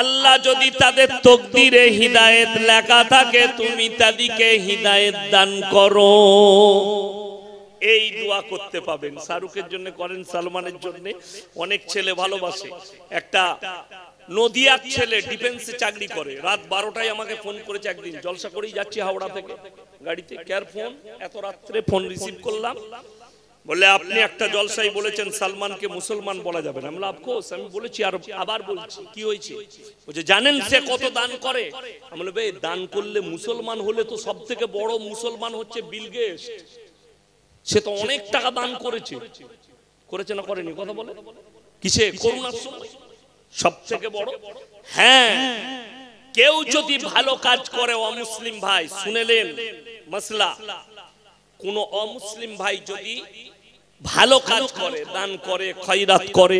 আল্লাহ যদি তাদের তকদিরে হৃদায়ত লেখা থাকে তুমি তাদিকে হৃদায়ত দান করো এই দোয়া করতে পাবেন শাহরুখের জন্য করেন সালমানের জন্য অনেক ছেলে ভালোবাসে একটা নদিয়ার ছেলে ডিফেন্সে চাকরি করে রাত বারোটায় আমাকে ফোন করেছে একদিন জলসা করেই যাচ্ছি হাওড়া থেকে গাড়িতে কেয়ার ফোন এত রাত্রে ফোন রিসিভ করলাম বললে আপনি একটা জলসাই বলেছেন সালমানকে মুসলমান বলা যাবে না আমরা আফকোর্স আমি বলেছি আর আবার বলছি কি হয়েছে বলছে জানেন সে কত দান করে আমি বলবে দান করলে মুসলমান হলে তো সব থেকে বড় মুসলমান হচ্ছে বিল গেটস সে তো অনেক টাকা দান করেছে করেছে না করেনি কথা বলে কিসে করুণার সময় সব থেকে বড় হ্যাঁ, হ্যাঁ। কেউ যদি ভালো কাজ করে অমুসলিম ভাই শুনেলেন মশলা কোন অমুসলিম ভাই যদি ভালো কাজ করে দান করে খয়রাত করে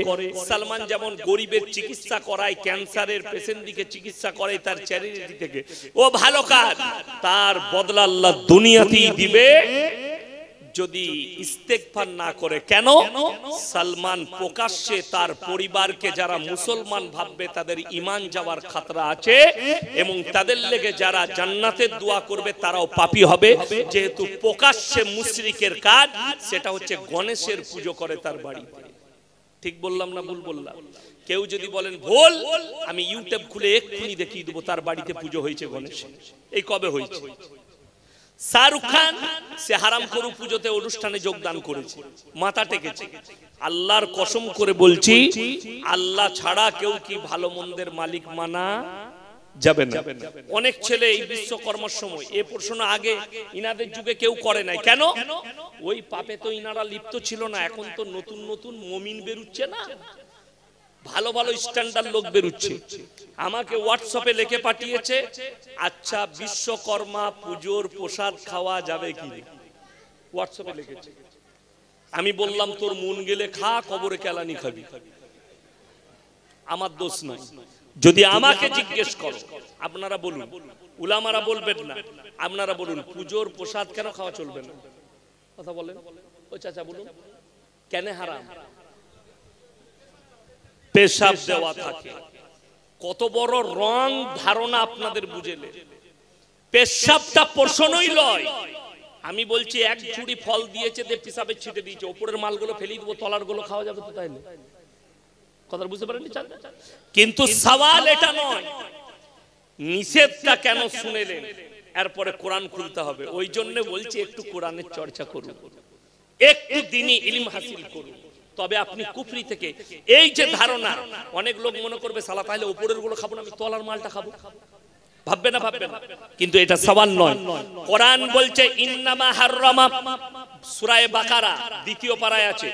সালমান যেমন গরিবের চিকিৎসা করায় ক্যান্সারের পেশেন্ট দিকে চিকিৎসা করে তার চ্যারিটি থেকে ও ভালো কাজ তার বদলা আল্লাহ দুনিয়াতেই দিবে যদি ইস্তেকফার না করে কেন সালমান প্রকাশ্যে তার পরিবারকে যারা মুসলমান ভাববে তাদের ইমান যাওয়ার খাতরা আছে এবং তাদের লেগে যারা জান্নাতের দোয়া করবে তারাও পাপি হবে যেহেতু প্রকাশ্যে মুশরিকের কাজ সেটা হচ্ছে গণেশের পুজো করে তার বাড়ি ঠিক বললাম না ভুল বললাম কেউ যদি বলেন ভুল আমি ইউটিউব খুলে এক্ষুনি দেখিয়ে দেবো তার বাড়িতে পুজো হয়েছে গণেশ এই কবে হয়েছে শাহরুখ খান সে হারাম করু পুজোতে অনুষ্ঠানে যোগদান করেছে মাথা টেকেছে আল্লাহর কসম করে বলছি আল্লাহ ছাড়া কেউ কি ভালো মন্দের মালিক মানা যাবে না অনেক ছেলে এই বিশ্বকর্মার সময় এ প্রশ্ন আগে ইনাদের যুগে কেউ করে নাই কেন ওই পাপে তো ইনারা লিপ্ত ছিল না এখন তো নতুন নতুন মমিন বেরুচ্ছে না ভালো ভালো স্ট্যান্ডার্ড লোক বেরোচ্ছে আমাকে হোয়াটসঅ্যাপে লিখে পাঠিয়েছে আচ্ছা বিশ্বকর্মা পুজোর প্রসাদ খাওয়া যাবে কি হোয়াটসঅ্যাপে লিখেছে আমি বললাম তোর মন গেলে খা কবরে কেলানি খাবি আমার দোষ নাই যদি আমাকে জিজ্ঞেস করো আপনারা বলুন উলামারা বলবেন না আপনারা বলুন পুজোর প্রসাদ কেন খাওয়া চলবে না কথা বলেন ও চাচা বলুন কেন হারাম পেশাব দেওয়া থাকে কত বড় রং ধারণা আপনাদের বুঝেলে পেশাবটা পোষণই লয় আমি বলছি এক চুড়ি ফল দিয়েছে দেব পেশাবে ছিটে দিয়েছে ওপরের মালগুলো ফেলে দিব তলার গুলো খাওয়া যাবে তো না কথা বুঝতে পারেননি কিন্তু সওয়াল এটা নয় নিষেধটা কেন শুনেলেন এরপরে কোরআন খুলতে হবে ওই জন্য বলছি একটু কোরআনের চর্চা করুন একটু দিনই ইলিম হাসিল করুন তবে আপনি কুফরি থেকে এই যে ধারণা অনেক লোক মনে করবে সালা তাহলে উপরের গুলো খাবো না আমি তলার মালটা খাবো ভাববে না ভাববে না কিন্তু এটা সওয়াল নয় কোরআন বলছে ইন্নামা হাররামা সুরায় বাকারা দ্বিতীয় পারায় আছে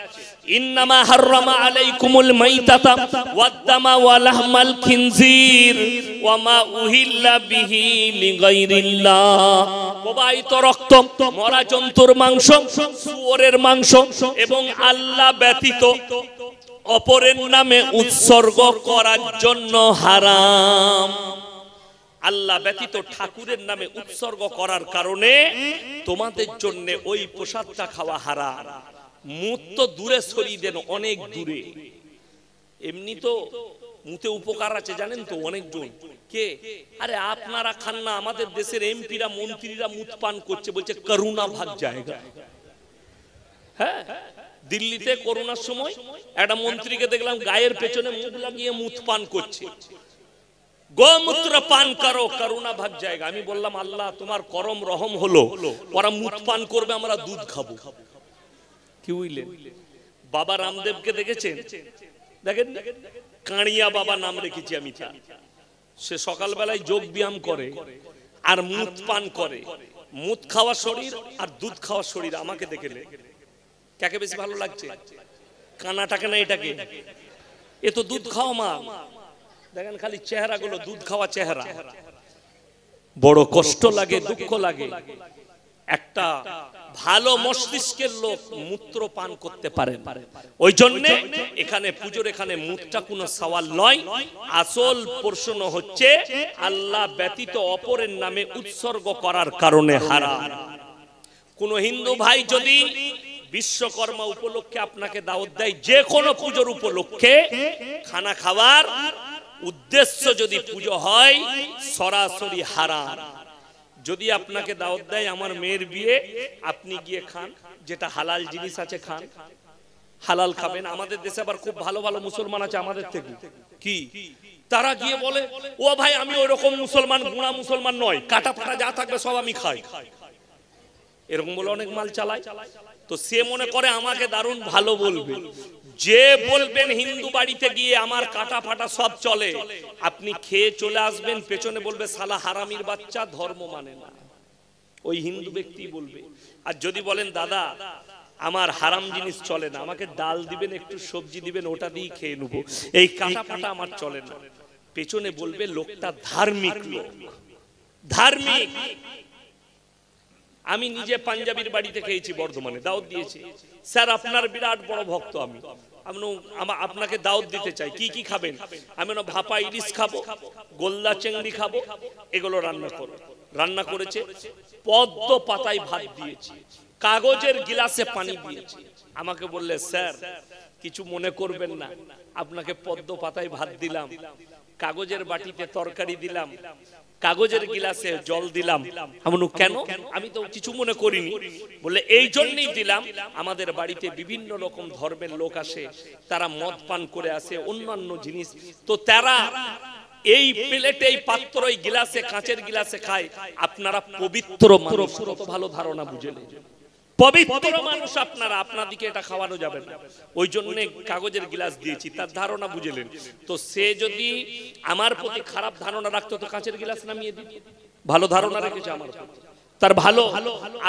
ইন্নামা হাররামা আলাইকুমুল মাইতাতা ওয়াদ-দামা ওয়া লাহমাল খিনজির ওয়া মা উহিল্লা বিহি লিগাইরিল্লাহ প্রবাহিত রক্ত মরা জন্তুর মাংস শুয়োরের মাংস এবং আল্লাহ ব্যতীত অপরের নামে উৎসর্গ করার জন্য হারাম আল্লাহ ব্যতীত ঠাকুরের নামে উৎসর্গ করার কারণে তোমাদের জন্য ওই প্রসাদটা খাওয়া হারা মুত তো দূরে সরিয়ে দেন অনেক দূরে এমনি তো মুতে উপকার আছে জানেন তো অনেকজন কে আরে আপনারা খান না আমাদের দেশের এমপিরা মন্ত্রীরা মুত পান করছে বলছে করুণা ভাগ জায়গা হ্যাঁ দিল্লিতে করোনার সময় একটা মন্ত্রীকে দেখলাম গায়ের পেছনে মুখ লাগিয়ে মুত পান করছে গোমূত্র পান করো করুণা ভাগ জায়গা আমি বললাম আল্লাহ তোমার করম রহম হলো ওরা মুখ পান করবে আমরা দুধ খাবো কি বুঝলেন বাবা রামদেবকে দেখেছেন দেখেন কাঁড়িয়া বাবা নাম রেখেছি আমি তার সে সকালবেলায় যোগ ব্যায়াম করে আর মুত পান করে মুত খাওয়া শরীর আর দুধ খাওয়া শরীর আমাকে দেখেলে কাকে বেশি ভালো লাগছে কানাটাকে না এটাকে এ তো দুধ খাও মা দেখেন খালি চেহারাগুলো দুধ খাওয়া চেহারা বড় কষ্ট লাগে দুঃখ লাগে একটা ভালো মস্তিষ্কের লোক মূত্র পান করতে পারে ওই জন্য এখানে পুজোর এখানে মুখটা কোনো সওয়াল নয় আসল প্রশ্ন হচ্ছে আল্লাহ ব্যতীত অপরের নামে উৎসর্গ করার কারণে হারা কোন হিন্দু ভাই যদি বিশ্বকর্মা উপলক্ষে আপনাকে দাওয়াত দেয় যে কোনো পুজোর উপলক্ষে খানা খাবার উদ্দেশ্য যদি পুজো হয় সরাসরি হারা যদি আপনাকে দাওয়াত দেয় আমার মেয়ের বিয়ে আপনি গিয়ে খান যেটা হালাল জিনিস আছে খান হালাল খাবেন আমাদের দেশে আবার খুব ভালো ভালো মুসলমান আছে আমাদের থেকে কি তারা গিয়ে বলে ও ভাই আমি ওই রকম মুসলমান গুণা মুসলমান নয় কাটা ফাটা যা থাকবে সব আমি খাই এরকম বলে অনেক মাল চালায় তো সে মনে করে আমাকে দারুণ ভালো বলবে যে বলবেন হিন্দু বাড়িতে গিয়ে আমার কাটা ফাটা সব চলে আপনি খেয়ে চলে আসবেন পেছনে বলবে সালা হারামির বাচ্চা ধর্ম মানে না ওই হিন্দু ব্যক্তি বলবে আর যদি বলেন দাদা আমার হারাম জিনিস চলে না আমাকে ডাল দিবেন একটু সবজি দিবেন ওটা দিয়ে খেয়ে নেবো এই কাটা ফাটা আমার চলে না পেছনে বলবে লোকটা ধার্মিক লোক ধার্মিক আমি নিজে পাঞ্জাবির বাড়িতে খেয়েছি বর্ধমানে দাওয়াত দিয়েছি স্যার আপনার বিরাট বড় ভক্ত আমি আপনাকে দাওয়াত দিতে চাই কি কি খাবেন আমি ভাপা ইলিশ খাবো গোল্লা চেংড়ি খাবো এগুলো রান্না করো রান্না করেছে পদ্ম পাতায় ভাত দিয়েছি কাগজের গিলাসে পানি দিয়েছি আমাকে বললে স্যার কিছু মনে করবেন না আপনাকে পদ্ম পাতায় ভাত দিলাম কাগজের বাটিতে তরকারি দিলাম কাগজের গিলাসে জল দিলাম আমনু কেন আমি তো কিছু মনে করিনি বলে এই জন্যই দিলাম আমাদের বাড়িতে বিভিন্ন রকম ধর্মের লোক আসে তারা মদ পান করে আসে অন্যান্য জিনিস তো তারা এই প্লেটে এই পাত্র এই গিলাসে কাঁচের গিলাসে খায় আপনারা পবিত্র মানুষ ভালো ধারণা বুঝে নেই পবিত্র মানুষ এটা খাওয়ানো যাবে ওই জন্য কাগজের দিয়েছি তার ধারণা বুঝেলেন তো সে যদি আমার প্রতি খারাপ ধারণা তার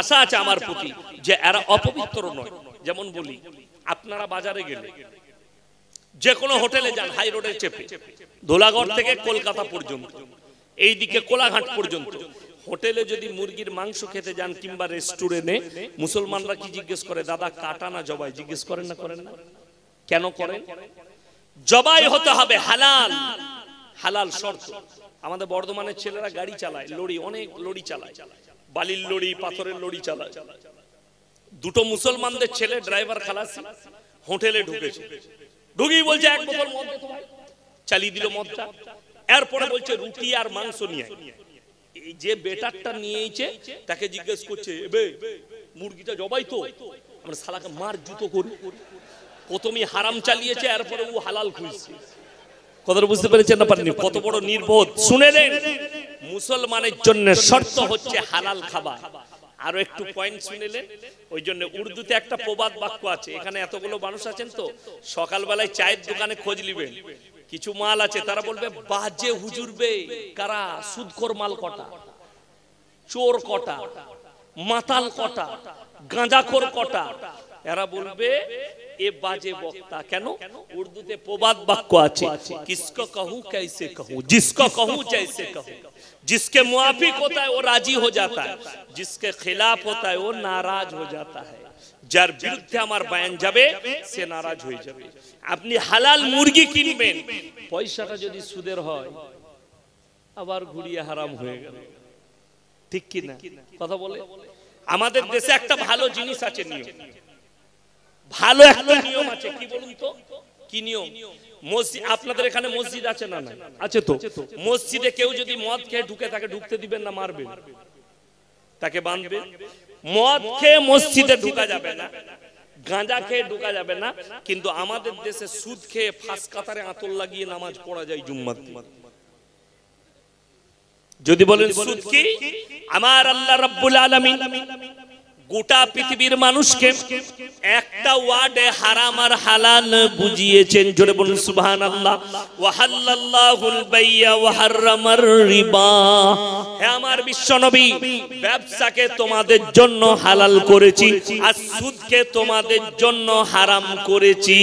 আশা আছে আমার প্রতি যে এরা অপবিত্র নয় যেমন বলি আপনারা বাজারে গেলে যে কোনো হোটেলে যান হাই রোডে চেপে ধোলাগড় থেকে কলকাতা পর্যন্ত এইদিকে কোলাঘাট পর্যন্ত হোটেলে যদি মুরগির মাংস খেতে যান কিংবা রেস্টুরেন্টে মুসলমানরা কি জিজ্ঞেস করে দাদা কাটা না জবাই জিজ্ঞেস করেন না করেন না কেন করেন জবাই হতে হবে হালাল হালাল শর্ত আমাদের বর্ধমানের ছেলেরা গাড়ি চালায় লড়ি অনেক লড়ি চালায় বালির লড়ি পাথরের লড়ি চালায় দুটো মুসলমানদের ছেলে ড্রাইভার খালাস হোটেলে ঢুকেছে ঢুকেই বলছে এক বোতল মদ চালিয়ে দিল মদটা এরপরে বলছে রুটি আর মাংস নিয়ে যে বেটারটা নিয়েছে তাকে জিজ্ঞেস করছে এবে মুরগিটা জবাই তো আমরা সালাকে মার জুতো করি প্রথমে হারাম চালিয়েছে এরপরে ও হালাল খুঁজছে কথাটা বুঝতে পেরেছেন না পারেনি কত বড় নির্বোধ শুনে নেন মুসলমানের জন্য শর্ত হচ্ছে হালাল খাবার আরো একটু পয়েন্ট শুনেলেন ওই জন্য উর্দুতে একটা প্রবাদ বাক্য আছে এখানে এতগুলো মানুষ আছেন তো সকালবেলায় চায়ের দোকানে খোঁজ নিবেন কিছু মাল আছে তারা বলবে বাজে হুজুর বে কারা সুদখোর মাল কটা চোর কটা মাতাল কটা গাঁজাখোর কটা এরা বলবে এ বাজে বক্তা কেন উর্দুতে প্রবাদ বাক্য আছে কিসকো কহু কাইসে কহু জিসকো কহু জাইসে কহু জিসকে মুআফিক होता है ও রাজি হো জাতা है জিসকে খিলাফ होता है ও নারাজ হো জাতা है যার বিরুদ্ধে আমার বায়ান যাবে সে নারাজ হয়ে যাবে আপনি হালাল মুরগি কিনবেন পয়সাটা যদি সুদের হয় আবার ঘুরিয়ে হারাম হয়ে গেল ঠিক কি না কথা বলে আমাদের দেশে একটা ভালো জিনিস আছে নিয়ম ভালো একটা নিয়ম আছে কি বলুন তো কি নিয়ম মসজিদ আপনাদের এখানে মসজিদ আছে না না আছে তো মসজিদে কেউ যদি মদ খেয়ে ঢুকে তাকে ঢুকতে দিবেন না মারবেন তাকে বাঁধবেন মদ খেয়ে মসজিদে ঢুকা যাবে না গাঁজা খেয়ে ঢুকা যাবে না কিন্তু আমাদের দেশে সুদ খেয়ে ফাঁস কাতারে আঁতর লাগিয়ে নামাজ পড়া যায় জুম্মার যদি বলেন সুদ কি আমার আল্লাহ রাব্বুল আলামিন গোটা পৃথিবীর মানুষকে একটা ওয়ার্ডে হারাম আর হালাল বুঝিয়েছেন জোরে বলুন সুবহান আল্লাহ ওয়াহাল্লাল্লাহুল বাইয়া ওয়াহারামার রিবা হে আমার বিশ্বনবী ব্যবসাকে তোমাদের জন্য হালাল করেছি আর সুদকে তোমাদের জন্য হারাম করেছি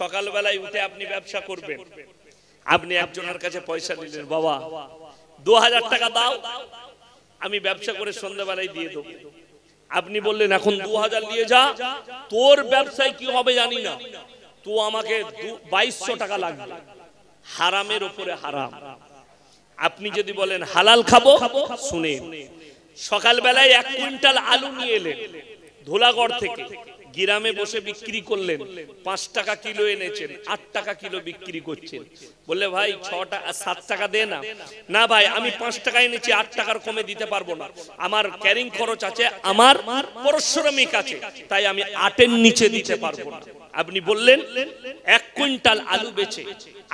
সকালবেলায় উঠে আপনি ব্যবসা করবেন আপনি একজনের কাছে পয়সা নিলেন বাবা দু হাজার টাকা দাও আমি ব্যবসা করে সন্ধ্যাবেলায় দিয়ে দেবো আপনি বললেন এখন দু হাজার নিয়ে যা তোর ব্যবসায় কি হবে জানি না তো আমাকে বাইশশো টাকা লাগবে হারামের ওপরে হারাম আপনি যদি বলেন হালাল খাবো শুনে সকালবেলায় এক কুইন্টাল আলু নিয়ে এলেন ধোলাগড় থেকে গ্রামে বসে বিক্রি করলেন পাঁচ টাকা কিলো এনেছেন আট টাকা কিলো বিক্রি করছেন বললে ভাই ছ টাকা সাত টাকা দে না না ভাই আমি পাঁচ টাকা এনেছি আট টাকার কমে দিতে পারবো না আমার ক্যারিং খরচ আছে আমার পারিশ্রমিক আছে তাই আমি আটের নিচে দিতে পারবো না আপনি বললেন এক কুইন্টাল আলু বেচে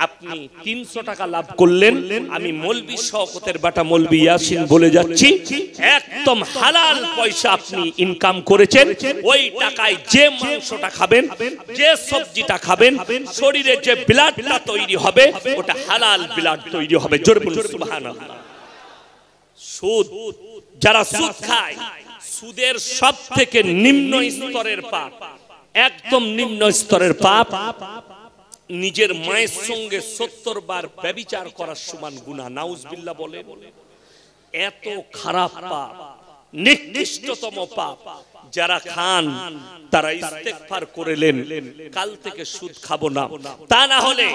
আপনি তিনশো টাকা লাভ করলেন আমি মলবি শকতের বাটা মলবি ইয়াসিন বলে যাচ্ছি একদম হালাল পয়সা আপনি ইনকাম করেছেন ওই টাকায় যে মাংসটা খাবেন যে সবজিটা খাবেন শরীরে যে ব্লাডটা তৈরি হবে ওটা হালাল ব্লাড তৈরি হবে জোর সুবহানাল্লাহ সুদ যারা সুদ খায় সুদের সব থেকে নিম্ন স্তরের পাপ একদম নিম্ন স্তরের পাপ নিজের মায়ের সঙ্গে সত্তর বার ব্যবিচার করার সমান গুণা নাউজবিল্লা বলে এত খারাপ পাপ নিকৃষ্টতম পাপ যারা খান তারা ইস্তেকফার করেলেন কাল থেকে সুদ খাবো না তা না হলে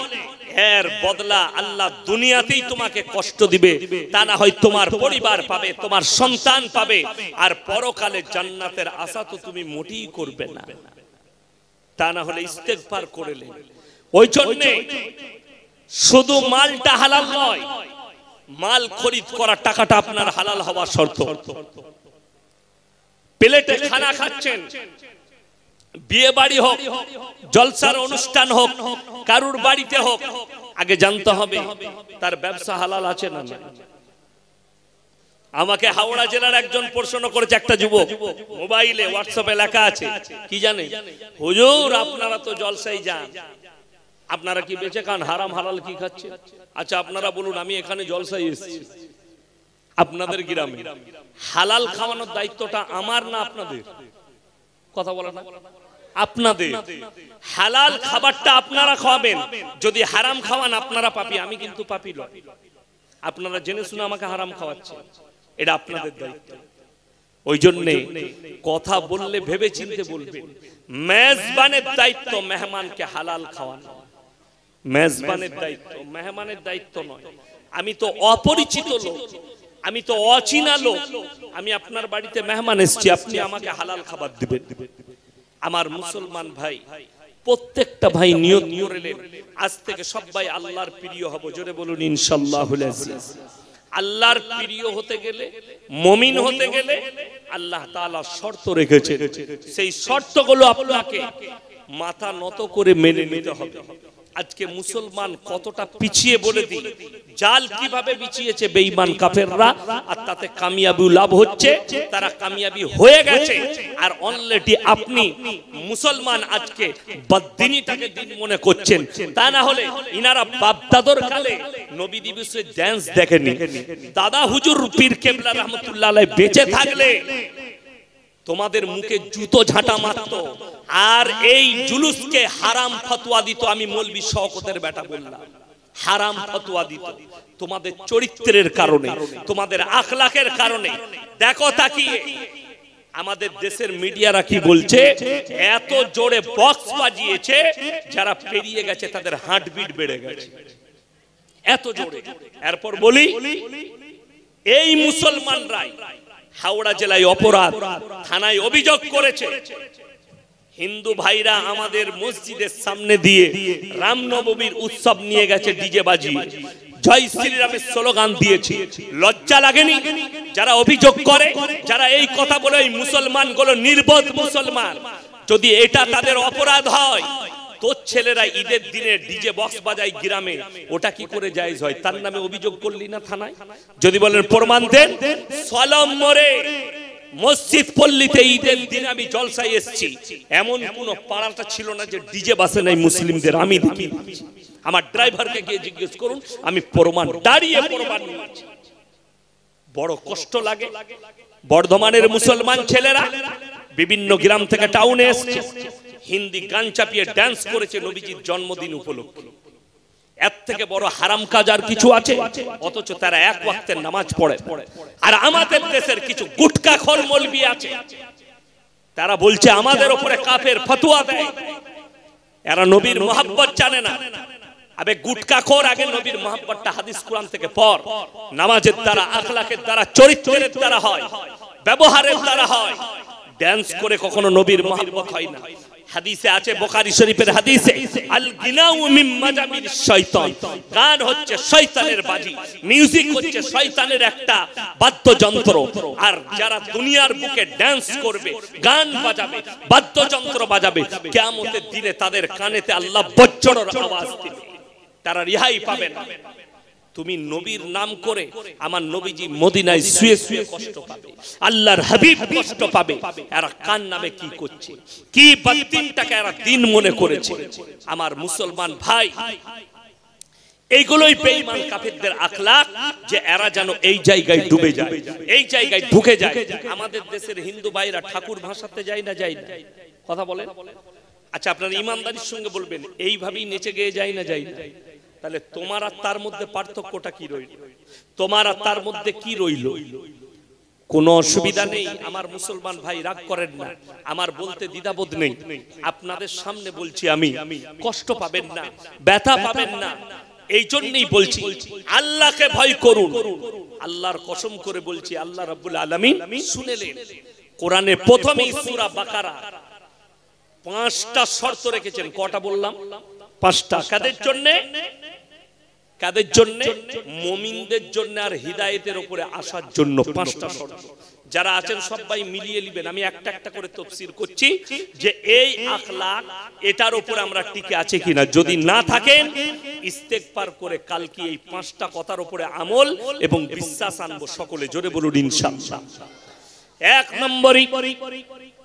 এর বদলা আল্লাহ দুনিয়াতেই তোমাকে কষ্ট দিবে তা না হয় তোমার পরিবার পাবে তোমার সন্তান পাবে আর পরকালে জান্নাতের আশা তো তুমি মোটেই করবে না তা না হলে পার করে করলেন ওই জন্য শুধু মালটা হালাল নয় মাল খরিদ করা টাকাটা আপনার হালাল হওয়া শর্ত প্লেটে খানা খাচ্ছেন বিয়ে বাড়ি হোক জলসার অনুষ্ঠান হোক কারুর বাড়িতে হোক আগে জানতে হবে তার ব্যবসা হালাল আছে না আমাকে হাওড়া জেলার একজন প্রশ্ন করেছে একটা যুবক মোবাইলে হোয়াটসঅ্যাপে লেখা আছে কি জানে হুজুর আপনারা তো জলসাই যান আপনারা কি বেঁচে খান হারাম হালাল কি খাচ্ছে আচ্ছা আপনারা বলুন আমি এখানে জলসাই এসেছি আপনাদের গ্রামে হালাল খাওয়ানোর দায়িত্বটা আমার না আপনাদের কথা বলা না আপনাদের হালাল খাবারটা আপনারা খাওয়াবেন যদি হারাম খাওয়ান আপনারা পাপি আমি কিন্তু পাপি নয় আপনারা জেনে শুনে আমাকে হারাম খাওয়াচ্ছে এটা আপনাদের দায়িত্ব ওই জন্যে কথা বললে ভেবে চিনতে বলবেন মেজবানের দায়িত্ব মেহমানকে হালাল খাওয়ানো মেজবানের দায়িত্ব মেহমানের দায়িত্ব নয় আমি তো অপরিচিত লোক আমি তো অচিনা লোক আমি আপনার বাড়িতে মেহমান এসছি আপনি আমাকে হালাল খাবার দিবেন আমার মুসলমান ভাই প্রত্যেকটা ভাই নিয়ত করলেন আজ থেকে সবাই আল্লাহর প্রিয় হব জোরে বলুন ইনশাল্লাহ আল্লাহর প্রিয় হতে গেলে মমিন হতে গেলে আল্লাহ তালা শর্ত রেখেছে সেই শর্তগুলো আপনাকে মাথা নত করে মেনে নিতে হবে আজকে মুসলমান কতটা পিছিয়ে বলে দিই জাল কিভাবে বিছিয়েছে বেঈমান কাফেররা আর তাতে কামিয়াবি লাভ হচ্ছে তারা কামিয়াবি হয়ে গেছে আর অনলেডি আপনি মুসলমান আজকে বাদ্দিনীটাকে দিন মনে করছেন তা না হলে ইনারা বাপদাদর কালে নবী দিবসের ড্যান্স দেখেনি দাদা হুজুর পীর কেবলা রহমতুল্লাহ বেঁচে থাকলে তোমাদের মুখে জুতো ঝাঁটা মারত আর এই জুলুসকে হারাম ফতোয়া দিত আমি মলবি শকতের বেটা বললাম হারাম ফতোয়া দিত তোমাদের চরিত্রের কারণে তোমাদের আখলাখের কারণে দেখো তাকিয়ে আমাদের দেশের মিডিয়ারা কি বলছে এত জোরে বক্স বাজিয়েছে যারা পেরিয়ে গেছে তাদের বিট বেড়ে গেছে এত জোরে এরপর বলি এই মুসলমানরাই হাওড়া জেলায় অপরাধ থানায় অভিযোগ করেছে হিন্দু ভাইরা আমাদের মসজিদের সামনে দিয়ে রামনবমীর উৎসব নিয়ে গেছে ডিজে বাজি জয় শ্রীরামের স্লোগান দিয়েছি লজ্জা লাগেনি যারা অভিযোগ করে যারা এই কথা বলে মুসলমান গুলো নির্বোধ মুসলমান যদি এটা তাদের অপরাধ হয় তোর ছেলেরা ঈদের দিনে ডিজে বক্স বাজায় গ্রামে ওটা কি করে জায়জ হয় তার নামে অভিযোগ করলি না থানায় যদি বলেন প্রমাণ দেন সলম মরে মসজিদ পল্লীতে ঈদের দিন আমি জলসায় এসেছি এমন কোন পাড়াটা ছিল না যে ডিজে বাসে নাই মুসলিমদের আমি দেখি আমার ড্রাইভারকে গিয়ে জিজ্ঞেস করুন আমি প্রমাণ দাঁড়িয়ে প্রমাণ বড় কষ্ট লাগে বর্ধমানের মুসলমান ছেলেরা বিভিন্ন গ্রাম থেকে টাউনে এসছে হিন্দি গান চাপিয়ে ড্যান্স করেছে নবীজির জন্মদিন উপলক্ষে এর থেকে বড় হারাম কাজ আর কিছু আছে অথচ তারা এক ওয়াক্তের নামাজ পড়ে আর আমাদের দেশের কিছু গুটকা খর মলবি আছে তারা বলছে আমাদের উপরে কাফের ফতুয়া দেয় এরা নবীর মোহাব্বত জানে না আবে গুটকা খোর আগে নবীর মোহাম্মদটা হাদিস কোরআন থেকে পর নামাজের দ্বারা আখলাকের দ্বারা চরিত্রের দ্বারা হয় ব্যবহারের দ্বারা হয় ড্যান্স করে কখনো নবীর মোহাম্মত হয় না হাদিসে আছে বোখারি শরীফের হাদিসে আল গিনাউ মিন মাজামির শয়তান গান হচ্ছে শয়তানের বাজি মিউজিক হচ্ছে শয়তানের একটা বাদ্যযন্ত্র আর যারা দুনিয়ার বুকে ড্যান্স করবে গান বাজাবে বাদ্যযন্ত্র বাজাবে কিয়ামতের দিনে তাদের কানেতে আল্লাহ বজ্জরের আওয়াজ দিবে তারা রিহাই পাবে না তুমি নবীর নাম করে আমার নবীজি মদিনায় শুয়ে শুয়ে কষ্ট পাবে আল্লাহর হাবিব কষ্ট পাবে এরা কান নামে কি করছে কি বাতিনটাকে এরা দিন মনে করেছে আমার মুসলমান ভাই এইগুলোই বেঈমান কাফেরদের যে এরা যেন এই জায়গায় ডুবে যায় এই জায়গায় ঢুকে যায় আমাদের দেশের হিন্দু ভাইরা ঠাকুর ভাষাতে যায় না যায় না কথা বলেন আচ্ছা আপনারা ইমানদারির সঙ্গে বলবেন এইভাবেই নেচে গিয়ে যায় না যায় না তাহলে তোমার আর তার মধ্যে পার্থক্যটা কি রইল তোমার আর তার মধ্যে কি রইল কোনো অসুবিধা নেই আমার মুসলমান ভাই রাগ করেন না আমার বলতে দ্বিধাবোধ নেই আপনাদের সামনে বলছি আমি কষ্ট পাবেন না ব্যথা পাবেন না এই জন্যই বলছি আল্লাহকে ভয় করুন আল্লাহর কসম করে বলছি আল্লাহ রাব্বুল আলামিন শুনেলেন কোরআনে প্রথমেই সূরা বাকারা পাঁচটা শর্ত রেখেছেন কটা বললাম পাঁচটা কাদের জন্যে কাদের জন্য মমিনদের জন্য আর হৃদায়তের উপরে আসার জন্য পাঁচটা শর্ত যারা আছেন সবাই মিলিয়ে নেবেন আমি একটা একটা করে তফসির করছি যে এই আখলাক এটার উপর আমরা টিকে আছে কিনা যদি না থাকেন ইস্তেকবার করে কালকে এই পাঁচটা কথার উপরে আমল এবং বিশ্বাস আনবো সকলে জোরে বলুন ইনশাআল্লাহ এক নম্বরই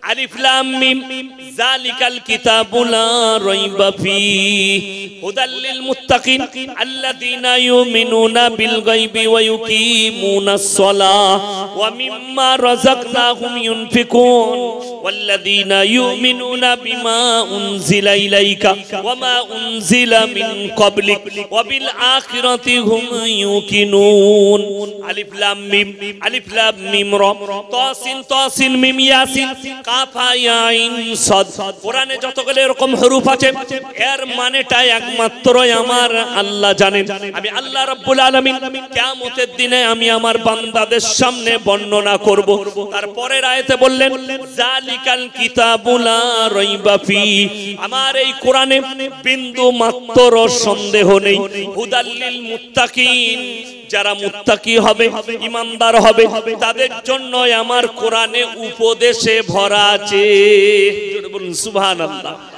عرف لام ميم ذلك الكتاب لا ريب فيه هدى للمتقين الذين يؤمنون بالغيب ويقيمون الصلاة ومما رزقناهم ينفقون والذين يؤمنون بما أنزل إليك وما أنزل من قبلك وبالآخرة هم يوقنون عرف لام ميم عرف لام ميم را طاسن طاسن ميم ياسين কোরআনে যতগুলো এরকম হরুফ আছে এর মানেটাই একমাত্র আমার আল্লাহ জানেন আমি আল্লাহ রব্বুল আলমিন কেমতের দিনে আমি আমার বান্দাদের সামনে বর্ণনা করব তারপরের আয়তে বললেন জালিকাল কিতাবুলা রইবাফি আমার এই কোরআনে বিন্দু মাত্র সন্দেহ নেই হুদাল্লিল মুত্তাকিন যারা মুত্তাকি হবে ইমানদার হবে তাদের জন্য আমার কোরআনে উপদেশে ভরা আছে সুবহানাল্লাহ